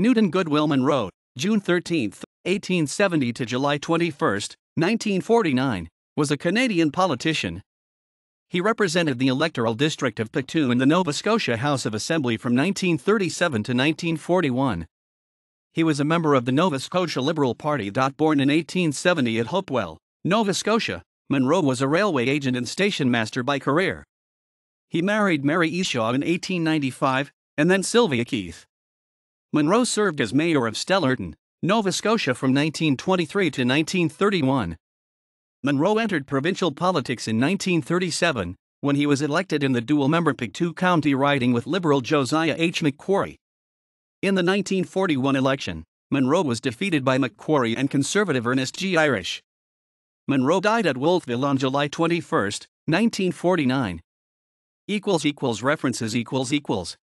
Newton Goodwill Monroe, June 13, 1870 to July 21, 1949, was a Canadian politician. He represented the electoral district of Pictou in the Nova Scotia House of Assembly from 1937 to 1941. He was a member of the Nova Scotia Liberal Party. Born in 1870 at Hopewell, Nova Scotia, Monroe was a railway agent and station master by career. He married Mary Eshaw in 1895, and then Sylvia Keith. Monroe served as mayor of Stellarton, Nova Scotia from 1923 to 1931. Monroe entered provincial politics in 1937 when he was elected in the dual member Pictou County riding with Liberal Josiah H. McQuarrie. In the 1941 election, Monroe was defeated by McQuarrie and conservative Ernest G. Irish. Monroe died at Wolfville on July 21, 1949. Equals equals references equals equals